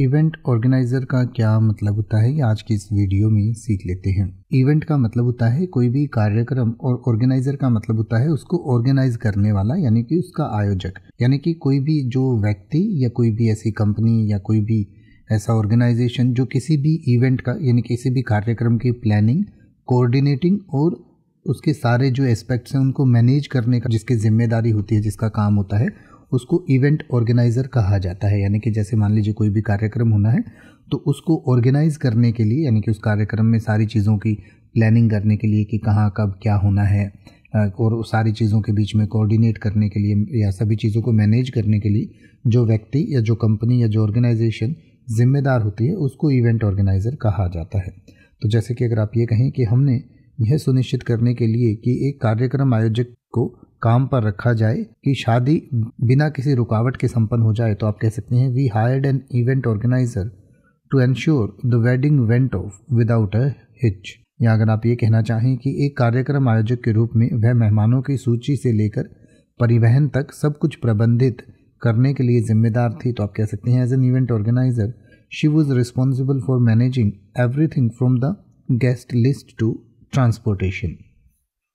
event organiser का क्या मतलब होता है ये आज की इस वीडियो में सीख लेते हैं इवेंट का मतलब होता है कोई भी कार्यक्रम और ऑर्गेनाइजर का मतलब होता है उसको ऑर्गेनाइज करने वाला यानी कि उसका आयोजक यानी कि कोई भी जो व्यक्ति या कोई भी ऐसी कंपनी या कोई भी ऐसा ऑर्गेनाइजेशन जो किसी भी इवेंट का यानी किसी भी कार्यक्रम की प्लानिंग कोऑर्डिनेटिंग और उसके सारे जो एस्पेक्ट्स हैं उनको मैनेज करने का जिसकी जिम्मेदारी होती है जिसका काम होता है उसको इवेंट ऑर्गेनाइज़र कहा जाता है यानी कि जैसे मान लीजिए कोई भी कार्यक्रम होना है तो उसको ऑर्गेनाइज़ करने के लिए यानी कि उस कार्यक्रम में सारी चीज़ों की प्लानिंग करने के लिए कि कहाँ कब क्या होना है और सारी चीज़ों के बीच में कोऑर्डिनेट करने के लिए या सभी चीज़ों को मैनेज करने के लिए जो व्यक्ति या जो कंपनी या जो ऑर्गेनाइजेशन जिम्मेदार होती है उसको इवेंट ऑर्गेनाइज़र कहा जाता है तो जैसे कि अगर आप ये कहें कि हमने यह सुनिश्चित करने के लिए कि एक कार्यक्रम आयोजक को काम पर रखा जाए कि शादी बिना किसी रुकावट के संपन्न हो जाए तो आप कह सकते हैं we hired an event organiser to ensure the wedding went off without a hitch या अगर आप ये कहना चाहें कि एक कार्यक्रम आयोजक के रूप में वह मेहमानों की सूची से लेकर परिवहन तक सब कुछ प्रबंधित करने के लिए जिम्मेदार थी तो आप कह सकते हैं as an event organiser she was responsible for managing everything from the guest list to transportation